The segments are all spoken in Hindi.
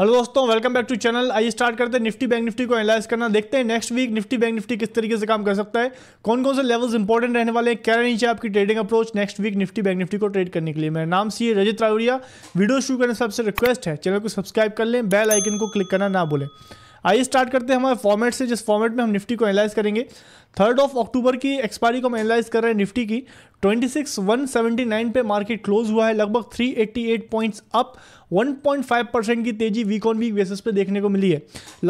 हेलो दोस्तों वेलकम बैक टू चैनल आइए स्टार्ट करते हैं निफ्टी बैंक निफ्टी को एनालाइज करना देखते हैं next week Nifty bank Nifty किस तरीके से काम कर सकता है कौन कौन से लेवल्स इंपॉर्टेंट रहने वाले हैं क्या रहनी चाहिए आपकी trading approach next week Nifty bank Nifty को ट्रेड करने के लिए मेरा नाम सी रजित रावरिया वीडियो शुरू करने से आपसे रिक्वेस्ट है चैनल को सब्सक्राइब कर लें बेल आइकन को क्लिक करना ना भूलें आइए स्टार्ट करते हैं हमारे फॉर्मेट से जिस फॉर्मेट में हम निफ्टी को एनालाइज करेंगे थर्ड ऑफ अक्टूबर की एक्सपायरी को हम एनालाइज कर रहे हैं निफ्टी की 26,179 पे मार्केट क्लोज हुआ है लगभग 388 पॉइंट्स अप 1.5 परसेंट की तेजी वीक ऑन वीक बेसिस पे देखने को मिली है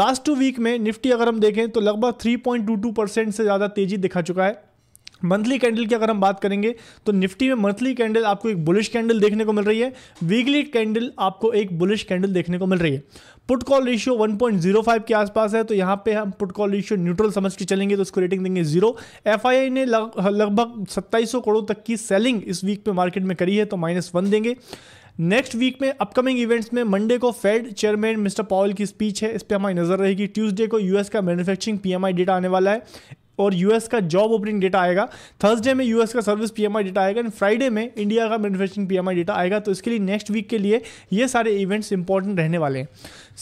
लास्ट टू वीक में निफ्टी अगर हम देखें तो लगभग 3.22 परसेंट से ज़्यादा तेजी दिखा चुका है मंथली कैंडल की अगर हम बात करेंगे तो निफ्टी में मंथली कैंडल आपको एक बुलिश कैंडल देखने को मिल रही है वीकली कैंडल आपको एक बुलिश कैंडल देखने को मिल रही है पुट कॉल रेशियो 1.05 के आसपास है तो यहाँ पे हम पुट कॉल रेशियो न्यूट्रल समझ के चलेंगे तो उसको रेटिंग देंगे जीरो एफ ने लगभग सत्ताईस करोड़ तक की सेलिंग इस वीक में मार्केट में करी है तो माइनस वन देंगे नेक्स्ट वीक में अपकमिंग इवेंट्स में मंडे को फेड चेयरमैन मिस्टर पावल की स्पीच है इस पर हमारी नजर रहेगी ट्यूसडे को यूएस का मैन्युफैक्चरिंग पीएमआई डेटा आने वाला है और यूएस का जॉब ओपनिंग डेटा आएगा थर्सडे में यूएस का सर्विस पीएमआई डेटा आएगा एंड फ्राइडे में इंडिया का मैनुफेक्चरिंग पीएमआई डेटा आएगा तो इसके लिए नेक्स्ट वीक के लिए ये सारे इवेंट्स इंपॉर्टेंट रहने वाले हैं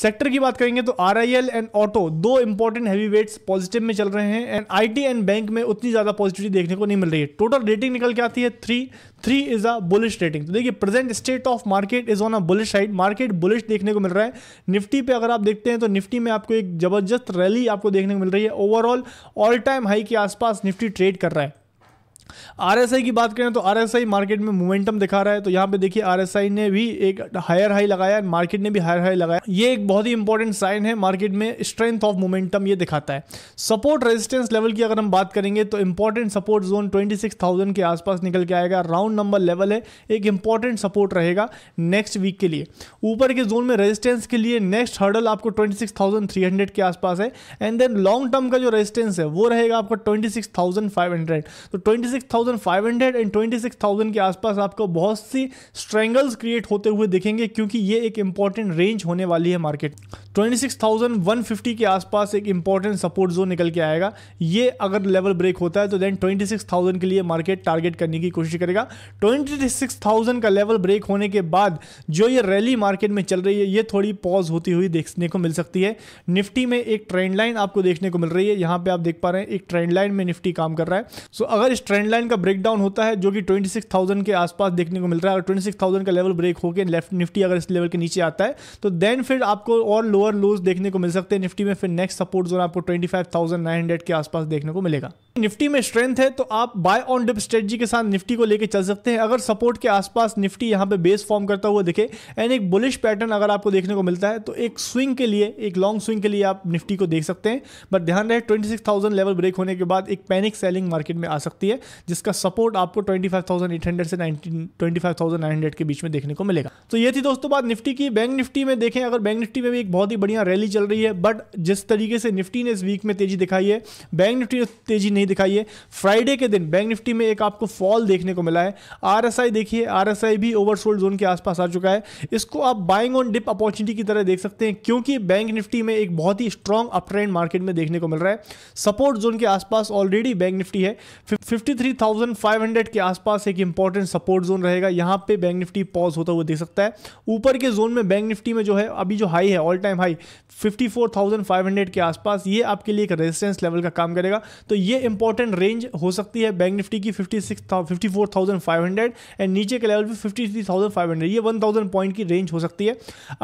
सेक्टर की बात करेंगे तो आर एंड ऑटो दो इंपॉर्टेंट हैवी वेट्स पॉजिटिव में चल रहे हैं एंड आई एंड बैंक में उतनी ज़्यादा पॉजिटिविटी देखने को नहीं मिल रही है टोटल रेटिंग निकल के आती है three three is a bullish rating तो देखिए present state of market is on a bullish side market bullish देखने को मिल रहा है निफ्टी पे अगर आप देखते हैं तो निफ्टी में आपको एक जबरदस्त रैली आपको देखने को मिल रही है ओवरऑल ऑल टाइम हाई के आसपास निफ्टी ट्रेड कर रहा है आरएसआई की बात करें तो आई मार्केट में मोमेंटम दिखा रहा है तो यहाँ पे देखिए आरएसआई ने भी एक हायर हाई लगाया मार्केट ने भी हायर हाई लगाया ये एक बहुत ही इंपॉर्टेंट साइन है मार्केट में स्ट्रेंथ ऑफ मोमेंटम ये दिखाता है सपोर्ट रेजिस्टेंस लेवल की अगर हम बात करेंगे तो इंपॉर्टेंट सपोर्ट जोन ट्वेंटी के आसपास निकल के आएगा राउंड नंबर लेवल है एक इंपॉर्टेंट सपोर्ट रहेगा नेक्स्ट वीक के लिए ऊपर के जोन में रेजिस्टेंस के लिए नेक्स्ट हर्डल आपको हंड्रेड के आसपास है एंड देन लॉन्ग टर्म का जो रेजिस्टेंस है वो रहेगा आपका हंड्रेड तो सिक्स एंड 26,000 के आसपास आपको बहुत सी स्ट्रेंगल्स क्रिएट होते हुए दिखेंगे क्योंकि ये एक इंपॉर्टेंट रेंज होने वाली है मार्केट 26,150 के आसपास एक इंपॉर्टेंट सपोर्ट जोन निकल के आएगा ये अगर लेवल ब्रेक होता है तो देन 26,000 के लिए मार्केट टारगेट करने की कोशिश करेगा 26,000 का लेवल ब्रेक होने के बाद जो ये रैली मार्केट में चल रही है ये थोड़ी पॉज होती हुई देखने को मिल सकती है निफ्टी में एक ट्रेंड लाइन आपको देखने को मिल रही है यहाँ पे आप देख पा रहे हैं एक ट्रेंड लाइन में निफ्टी काम कर रहा है सो अगर इस ट्रेंड लाइन का ब्रेक डाउन होता है जो कि 26,000 के आसपास देखने को मिल रहा है अगर 26,000 का लेवल ब्रेक होकर लेफ्ट निफ्टी अगर इस लेवल के नीचे आता है तो देन फिर आपको और लोअर लोज देखने को मिल सकते हैं निफ्टी में फिर नेक्स्ट सपोर्ट जोन आपको ट्वेंटी के आसपास देखने को मिलेगा निफ्टी में स्ट्रेंथ है तो आप बाय ऑन डिप स्ट्रेटजी के साथ निफ्टी को लेकर चल सकते हैं अगर सपोर्ट के आसपास निफ्टी यहां पे बेस फॉर्म करता हुआ दिखे एंड एक बुलिश पैटर्न अगर आपको देखने को मिलता है तो एक स्विंग के लिए एक लॉन्ग स्विंग के लिए आप निफ्टी को देख सकते हैं बट ध्यान रहे ट्वेंटी लेवल ब्रेक होने के बाद एक पैनिक सेलिंग मार्केट में आ सकती है जिसका सपोर्ट आपको ट्वेंटी से ट्वेंटी के बीच में देखने को मिलेगा तो ये थी दोस्तों बात निफ्टी की बैंक निफ्टी में देखें अगर बैंक निफ्टी में भी एक बहुत ही बढ़िया रैली चल रही है बट जिस तरीके से निफ्टी ने इस वीक में तेजी दिखाई है बैंक निफ्टी तेजी नहीं नहीं दिखाई है फ्राइडे के दिन बैंक निफ्टी में एक आपको फॉल देखने को मिला है आर देखिए आर भी ओवरसोल्ड जोन के आसपास आ चुका है इसको आप बाइंग ऑन डिप अपॉर्चुनिटी की तरह देख सकते हैं क्योंकि बैंक निफ्टी में एक बहुत ही स्ट्रॉन्ग अप ट्रेंड मार्केट में देखने को मिल रहा है सपोर्ट जोन के आसपास ऑलरेडी बैंक निफ्टी है फिफ्टी के आसपास एक इंपॉर्टेंट सपोर्ट जोन रहेगा यहाँ पे बैंक निफ्टी पॉज होता हुआ देख सकता है ऊपर के जोन में बैंक निफ्टी में जो है अभी जो हाई है ऑल टाइम हाई फिफ्टी के आसपास ये आपके लिए एक रेजिस्टेंस लेवल का काम करेगा तो ये इंपॉर्टेंट रेंज हो सकती है बैंक निफ्टी की fifty six fifty four thousand five hundred and नीचे के लेवल पे fifty three thousand five hundred ये वन थाउजेंड पॉइंट की रेंज हो सकती है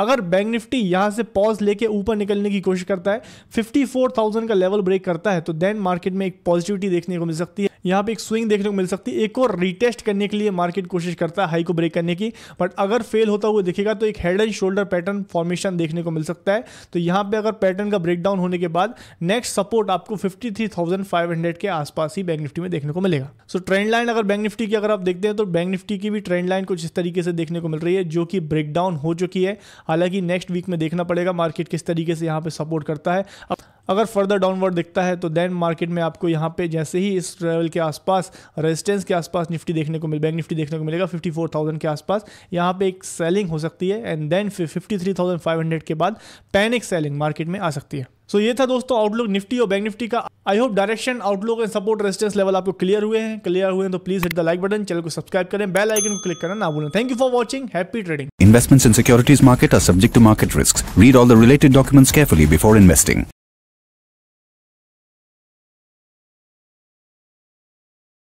अगर बैंक निफ्टी यहाँ से पॉज लेके ऊपर निकलने की कोशिश करता है फिफ्टी फोर थाउजेंड का लेवल ब्रेक करता है तो देन मार्केट में एक पॉजिटिविटी देखने को मिल सकती है यहाँ पे एक स्विंग देखने को मिल सकती है एक और रिटेस्ट करने के लिए मार्केट कोशिश करता है हाई को ब्रेक करने की बट अगर फेल होता हुआ दिखेगा तो एक head and shoulder pattern formation देखने को मिल सकता है तो यहाँ पे अगर पैटर्न का ब्रेकडाउन होने के बाद नेक्स्ट सपोर्ट आपको fifty three thousand five hundred के आसपास ही बैंक निफ्टी में देखने को मिलेगा सो ट्रेंड लाइन अगर बैंक निफ्टी की अगर आप देखते हैं तो बैंक निफ्टी की भी ट्रेंड लाइन कुछ इस तरीके से देखने को मिल रही है जो कि ब्रेक डाउन हो चुकी है हालांकि नेक्स्ट वीक में देखना पड़ेगा मार्केट किस तरीके से यहाँ पे सपोर्ट करता है अब अगर फर्दर डाउनवर्ड दिखता है तो देन मार्केट में आपको यहाँ पे जैसे ही इस लेवल के आसपास रेजिस्टेंस के आसपास निफ्टी देखने को मिल बैंक निफ्टी देखने को मिलेगा 54,000 के आसपास यहाँ पे एक सेलिंग हो सकती है एंड देन 53,500 के बाद पैनिक सेलिंग मार्केट में आ सकती है सो so, ये था दोस्तों आउटलुक निफ्टी और बैंक निफ्टी का I hope direction outlook and support resistance level आपको क्लियर हुए हैं क्लियर हुए हैं तो please hit the like button channel को सब्सक्राइब करें बेल आइकन को क्लिक करना ना भूलें thank you for watching happy trading investments in securities market are subject to market risk read all the related documents carefully before investing